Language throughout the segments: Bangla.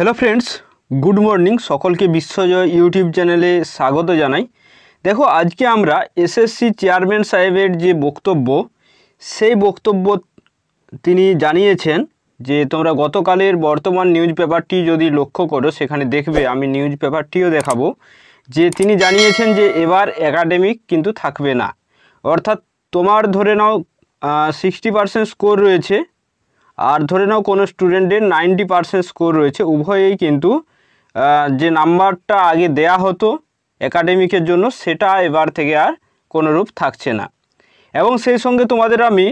হ্যালো ফ্রেন্ডস গুড মর্নিং সকলকে বিশ্বজয় ইউটিউব চ্যানেলে স্বাগত জানাই দেখো আজকে আমরা এসএসসি চেয়ারম্যান সাহেবের যে বক্তব্য সেই বক্তব্য তিনি জানিয়েছেন যে তোমরা গতকালের বর্তমান নিউজ পেপারটি যদি লক্ষ্য করো সেখানে দেখবে আমি নিউজ পেপারটিও দেখাবো যে তিনি জানিয়েছেন যে এবার একাডেমিক কিন্তু থাকবে না অর্থাৎ তোমার ধরে নাও সিক্সটি স্কোর রয়েছে আর ধরে নাও কোনো স্টুডেন্টের নাইনটি পারসেন্ট স্কোর রয়েছে উভয়েই কিন্তু যে নাম্বারটা আগে দেয়া হতো একাডেমিকের জন্য সেটা এবার থেকে আর কোনোরূপ থাকছে না এবং সেই সঙ্গে তোমাদের আমি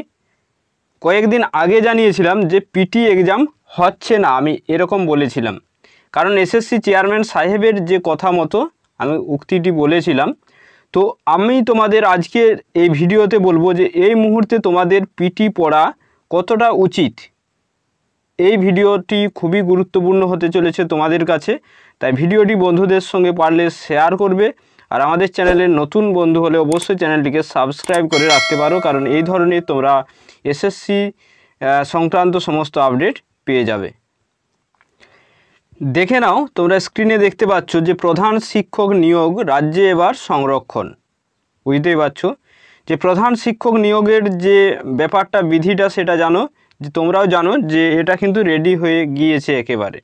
কয়েকদিন আগে জানিয়েছিলাম যে পিটি এক্সাম হচ্ছে না আমি এরকম বলেছিলাম কারণ এসএসসি চেয়ারম্যান সাহেবের যে কথা মতো আমি উক্তিটি বলেছিলাম তো আমি তোমাদের আজকের এই ভিডিওতে বলবো যে এই মুহূর্তে তোমাদের পিটি পড়া কতটা উচিত এই ভিডিওটি খুবই গুরুত্বপূর্ণ হতে চলেছে তোমাদের কাছে তাই ভিডিওটি বন্ধুদের সঙ্গে পারলে শেয়ার করবে আর আমাদের চ্যানেলের নতুন বন্ধু হলে অবশ্যই চ্যানেলটিকে সাবস্ক্রাইব করে রাখতে পারো কারণ এই ধরনের তোমরা এসএসসি সংক্রান্ত সমস্ত আপডেট পেয়ে যাবে দেখে নাও তোমরা স্ক্রিনে দেখতে পাচ্ছ যে প্রধান শিক্ষক নিয়োগ রাজ্যে এবার সংরক্ষণ বুঝতেই পারছো যে প্রধান শিক্ষক নিয়োগের যে ব্যাপারটা বিধিটা সেটা জানো যে তোমরাও জানো যে এটা কিন্তু রেডি হয়ে গিয়েছে একেবারে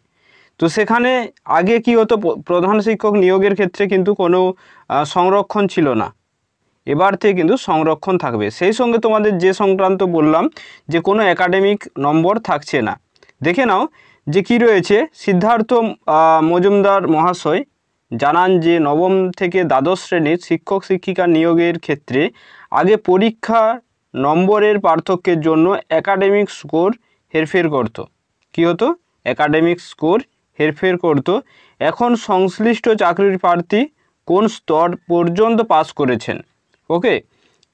তো সেখানে আগে কি হতো প্রধান শিক্ষক নিয়োগের ক্ষেত্রে কিন্তু কোনো সংরক্ষণ ছিল না এবার থেকে কিন্তু সংরক্ষণ থাকবে সেই সঙ্গে তোমাদের যে সংক্রান্ত বললাম যে কোনো একাডেমিক নম্বর থাকছে না দেখে নাও যে কি রয়েছে সিদ্ধার্থ মজুমদার মহাশয় জানান যে নবম থেকে দ্বাদশ শ্রেণীর শিক্ষক শিক্ষিকা নিয়োগের ক্ষেত্রে আগে পরীক্ষা নম্বরের পার্থক্যের জন্য একাডেমিক স্কোর হেরফের করত কী হতো একাডেমিক স্কোর হেরফের করত এখন সংশ্লিষ্ট চাকরির প্রার্থী কোন স্তর পর্যন্ত পাস করেছেন ওকে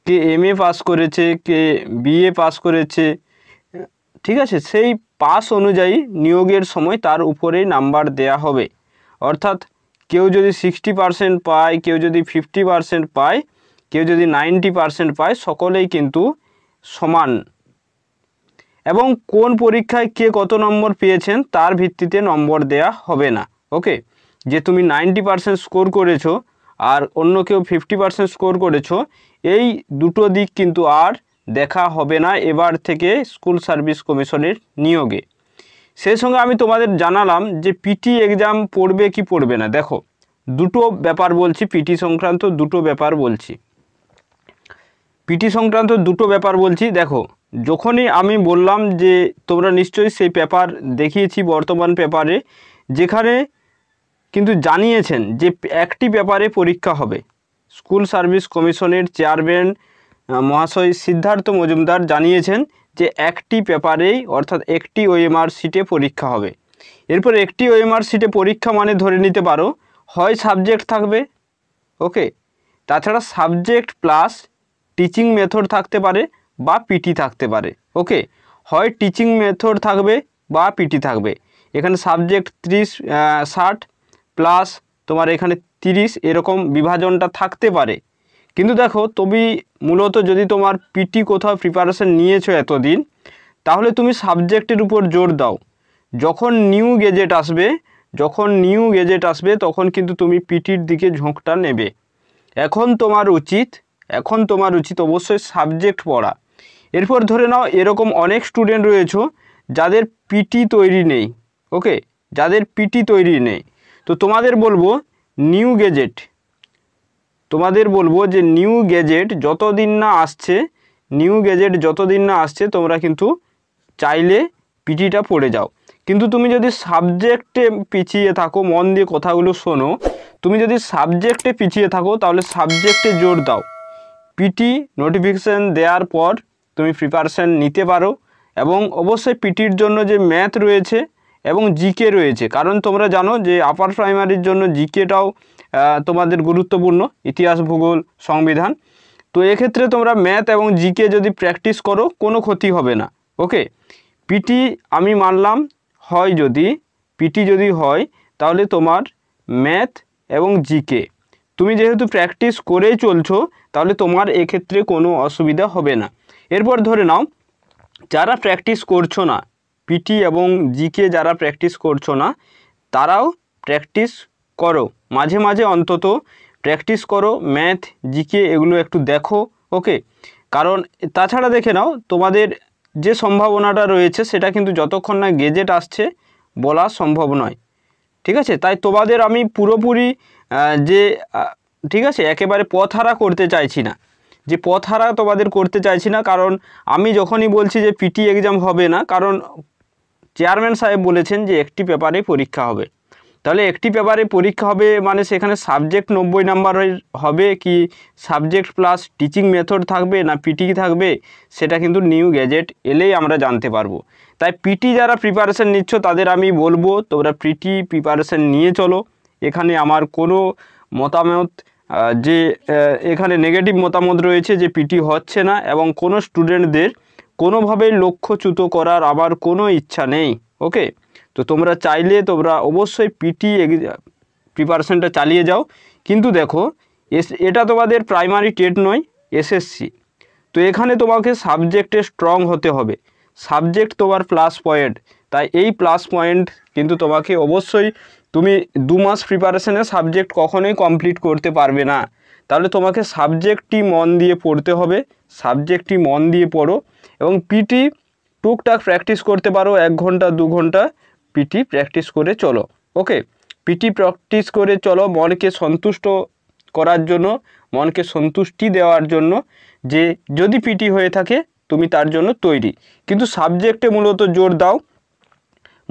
কে এম এ পাস করেছে কে বিএ পাস করেছে ঠিক আছে সেই পাস অনুযায়ী নিয়োগের সময় তার উপরে নাম্বার দেয়া হবে অর্থাৎ কেউ যদি সিক্সটি পার্সেন্ট পায় কেউ যদি ফিফটি পার্সেন্ট পায় কেউ যদি নাইনটি পারসেন্ট পায় সকলেই কিন্তু সমান এবং কোন পরীক্ষায় কে কত নম্বর পেয়েছেন তার ভিত্তিতে নম্বর দেয়া হবে না ওকে যে তুমি নাইনটি পারসেন্ট স্কোর করেছো আর অন্য কেউ ফিফটি পারসেন্ট স্কোর করেছো এই দুটো দিক কিন্তু আর দেখা হবে না এবার থেকে স্কুল সার্ভিস কমিশনের নিয়োগে সেই সঙ্গে আমি তোমাদের জানালাম যে পিটি এক্সাম পড়বে কি পড়বে না দেখো দুটো ব্যাপার বলছি পিটি সংক্রান্ত দুটো ব্যাপার বলছি পিটি সংক্রান্ত দুটো ব্যাপার বলছি দেখো যখনই আমি বললাম যে তোমরা নিশ্চয়ই সেই পেপার দেখিয়েছি বর্তমান পেপারে যেখানে কিন্তু জানিয়েছেন যে একটি ব্যাপারে পরীক্ষা হবে স্কুল সার্ভিস কমিশনের চেয়ারম্যান মহাশয় সিদ্ধার্থ মজুমদার জানিয়েছেন যে একটি পেপারেই অর্থাৎ একটি ওএমআর সিটে পরীক্ষা হবে এরপর একটি ওএমআর সিটে পরীক্ষা মানে ধরে নিতে পারো হয় সাবজেক্ট থাকবে ওকে তাছাড়া সাবজেক্ট প্লাস টিচিং মেথড থাকতে পারে বা পিটি থাকতে পারে ওকে হয় টিচিং মেথড থাকবে বা পিটি থাকবে এখানে সাবজেক্ট ত্রিশ ষাট প্লাস তোমার এখানে তিরিশ এরকম বিভাজনটা থাকতে পারে কিন্তু দেখো তুমি মূলত যদি তোমার পিটি কোথাও প্রিপারেশান নিয়েছো এতদিন তাহলে তুমি সাবজেক্টের উপর জোর দাও যখন নিউ গেজেট আসবে যখন নিউ গেজেট আসবে তখন কিন্তু তুমি পিটির দিকে ঝোঁকটা নেবে এখন তোমার উচিত এখন তোমার উচিত অবশ্যই সাবজেক্ট পড়া এরপর ধরে নাও এরকম অনেক স্টুডেন্ট রয়েছে যাদের পিটি তৈরি নেই ওকে যাদের পিটি তৈরি নেই তো তোমাদের বলবো নিউ গেজেট তোমাদের বলবো যে নিউ গেজেট যতদিন না আসছে নিউ গেজেট যতদিন না আসছে তোমরা কিন্তু চাইলে পিটিটা পড়ে যাও কিন্তু তুমি যদি সাবজেক্টে পিছিয়ে থাকো মন দিয়ে কথাগুলো শোনো তুমি যদি সাবজেক্টে পিছিয়ে থাকো তাহলে সাবজেক্টে জোর দাও পিটি নোটিফিকেশান দেওয়ার পর তুমি প্রিপারেশান নিতে পারো এবং অবশ্যই পিটির জন্য যে ম্যাথ রয়েছে এবং জিকে রয়েছে কারণ তোমরা জানো যে আপার প্রাইমারির জন্য জিকেটাও তোমাদের গুরুত্বপূর্ণ ইতিহাস ভূগোল সংবিধান তো এক্ষেত্রে তোমরা ম্যাথ এবং জিকে যদি প্র্যাকটিস করো কোনো ক্ষতি হবে না ওকে পিটি আমি মানলাম হয় যদি পিটি যদি হয় তাহলে তোমার ম্যাথ এবং জিকে তুমি যেহেতু প্র্যাকটিস করেই চলছো তাহলে তোমার এক্ষেত্রে কোনো অসুবিধা হবে না এরপর ধরে নাও যারা প্র্যাকটিস করছো না পিটি এবং জিকে যারা প্র্যাকটিস করছো না তারাও প্র্যাকটিস করো মাঝে মাঝে অন্তত প্র্যাকটিস করো ম্যাথ জিকে এগুলো একটু দেখো ওকে কারণ তাছাড়া দেখে নাও তোমাদের যে সম্ভাবনাটা রয়েছে সেটা কিন্তু যতক্ষণ না গেজেট আসছে বলা সম্ভব নয় ঠিক আছে তাই তোমাদের আমি পুরোপুরি যে ঠিক আছে একেবারে পথহারা করতে চাইছি না যে পথহারা তোমাদের করতে চাইছি না কারণ আমি যখনই বলছি যে পিটি এক্সাম হবে না কারণ চেয়ারম্যান সাহেব বলেছেন যে একটি পেপারে পরীক্ষা হবে তাহলে একটি পেপারে পরীক্ষা হবে মানে সেখানে সাবজেক্ট নব্বই নাম্বারের হবে কি সাবজেক্ট প্লাস টিচিং মেথড থাকবে না পিটি থাকবে সেটা কিন্তু নিউ গ্যাজেট এলেই আমরা জানতে পারবো তাই পিটি যারা প্রিপারেশান নিচ্ছ তাদের আমি বলবো তোমরা পিটি প্রিপারেশান নিয়ে চলো এখানে আমার কোনো মতামত যে এখানে নেগেটিভ মতামত রয়েছে যে পিটি হচ্ছে না এবং কোনো স্টুডেন্টদের কোনোভাবেই লক্ষ্যচ্যুত করার আবার কোনো ইচ্ছা নেই ওকে তো তোমরা চাইলে তোমরা অবশ্যই পিটি প্রিপারেশনটা চালিয়ে যাও কিন্তু দেখো এটা তোমাদের প্রাইমারি টেট নয় এসএসসি তো এখানে তোমাকে সাবজেক্টে স্ট্রং হতে হবে সাবজেক্ট তোমার প্লাস পয়েন্ট তাই এই প্লাস পয়েন্ট কিন্তু তোমাকে অবশ্যই তুমি দু মাস প্রিপারেশনের সাবজেক্ট কখনোই কমপ্লিট করতে পারবে না তাহলে তোমাকে সাবজেক্টটি মন দিয়ে পড়তে হবে সাবজেক্টটি মন দিয়ে পড়ো এবং পিটি টুকটাক প্র্যাকটিস করতে পারো এক ঘন্টা দু ঘন্টা পিটি প্র্যাকটিস করে চলো ওকে পিটি প্র্যাকটিস করে চলো মনকে সন্তুষ্ট করার জন্য মনকে সন্তুষ্টি দেওয়ার জন্য যে যদি পিটি হয়ে থাকে তুমি তার জন্য তৈরি কিন্তু সাবজেক্টে মূলত জোর দাও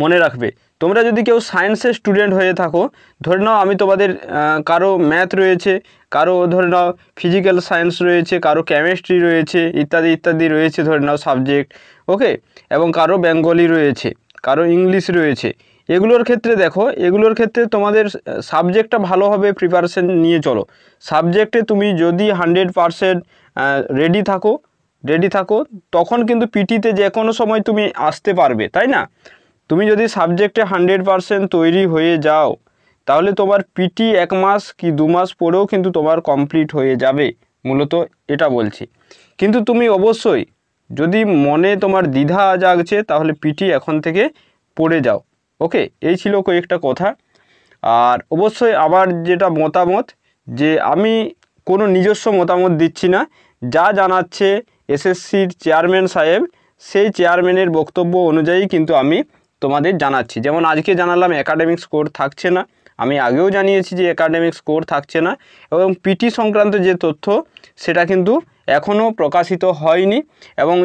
মনে রাখবে তোমরা যদি কেউ সায়েন্সের স্টুডেন্ট হয়ে থাকো ধরে নাও আমি তোমাদের কারো ম্যাথ রয়েছে কারো ধরে নাও ফিজিক্যাল সায়েন্স রয়েছে কারো কেমিস্ট্রি রয়েছে ইত্যাদি ইত্যাদি রয়েছে ধরে নাও সাবজেক্ট ওকে এবং কারো বেঙ্গলি রয়েছে কারো ইংলিশ রয়েছে এগুলোর ক্ষেত্রে দেখো এগুলোর ক্ষেত্রে তোমাদের সাবজেক্টটা ভালোভাবে প্রিপারেশন নিয়ে চলো সাবজেক্টে তুমি যদি হান্ড্রেড পারসেন্ট রেডি থাকো রেডি থাকো তখন কিন্তু পিটিতে যে কোনো সময় তুমি আসতে পারবে তাই না তুমি যদি সাবজেক্টে হান্ড্রেড পারসেন্ট তৈরি হয়ে যাও তাহলে তোমার পিটি এক মাস কি দু মাস পরেও কিন্তু তোমার কমপ্লিট হয়ে যাবে মূলত এটা বলছি কিন্তু তুমি অবশ্যই যদি মনে তোমার দ্বিধা জাগছে তাহলে পিটি এখন থেকে পড়ে যাও ওকে এই ছিল কয়েকটা কথা আর অবশ্যই আমার যেটা মতামত যে আমি কোনো নিজস্ব মতামত দিচ্ছি না যা জানাচ্ছে এসএসসির চেয়ারম্যান সাহেব সেই চেয়ারম্যানের বক্তব্য অনুযায়ী কিন্তু আমি তোমাদের জানাচ্ছি যেমন আজকে জানালাম একাডেমিক স্কোর থাকছে না আমি আগেও জানিয়েছি যে একাডেমিক স্কোর থাকছে না এবং পিটি সংক্রান্ত যে তথ্য সেটা কিন্তু এখনও প্রকাশিত হয়নি এবং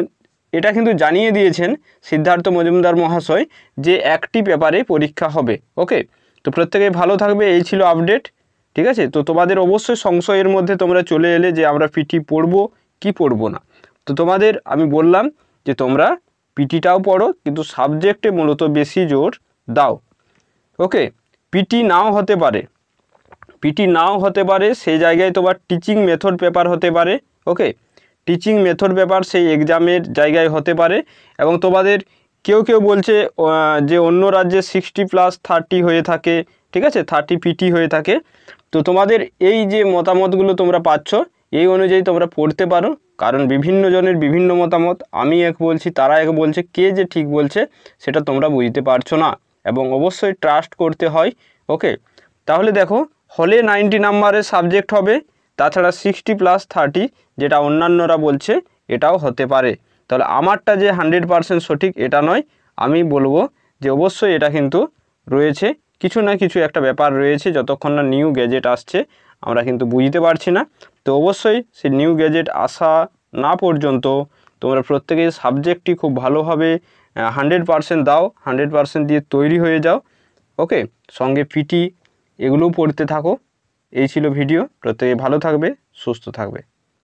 এটা কিন্তু জানিয়ে দিয়েছেন সিদ্ধার্থ মজুমদার মহাশয় যে একটি পেপারে পরীক্ষা হবে ওকে তো প্রত্যেকে ভালো থাকবে এই ছিল আপডেট ঠিক আছে তো তোমাদের অবশ্যই সংশয়ের মধ্যে তোমরা চলে এলে যে আমরা পিটি পড়বো কি পড়বো না তো তোমাদের আমি বললাম যে তোমরা পিটিটাও পড়ো কিন্তু সাবজেক্টে মূলত বেশি জোর দাও ওকে পিটি নাও হতে পারে পিটি নাও হতে পারে সেই জায়গায় তোমার টিচিং মেথড পেপার হতে পারে ওকে টিচিং মেথড পেপার সেই এক্সামের জায়গায় হতে পারে এবং তোমাদের কেউ কেউ বলছে যে অন্য রাজ্যে সিক্সটি প্লাস থার্টি হয়ে থাকে ঠিক আছে থার্টি পিটি হয়ে থাকে তো তোমাদের এই যে মতামতগুলো তোমরা পাচ্ছ এই অনুযায়ী তোমরা পড়তে পারো কারণ বিভিন্ন জনের বিভিন্ন মতামত আমি এক বলছি তারা এক বলছে কে যে ঠিক বলছে সেটা তোমরা বুঝতে পারছো না এবং অবশ্যই ট্রাস্ট করতে হয় ওকে তাহলে দেখো হলে নাইনটি নাম্বারের সাবজেক্ট হবে তাছাড়া সিক্সটি প্লাস থার্টি যেটা অন্যান্যরা বলছে এটাও হতে পারে তাহলে আমারটা যে হান্ড্রেড পারসেন্ট সঠিক এটা নয় আমি বলবো যে অবশ্যই এটা কিন্তু রয়েছে কিছু না কিছু একটা ব্যাপার রয়েছে যতক্ষণ না নিউ গ্যাজেট আসছে আমরা কিন্তু বুঝতে পারছি না তো অবশ্যই সেই নিউ গ্যাজেট আসা না পর্যন্ত তোমরা প্রত্যেকের সাবজেক্টটি খুব ভালোভাবে হান্ড্রেড পারসেন্ট দাও হান্ড্রেড পারসেন্ট দিয়ে তৈরি হয়ে যাও ওকে সঙ্গে পিটি এগুলোও পড়তে থাকো এই ছিল ভিডিও প্রত্যেকে ভালো থাকবে সুস্থ থাকবে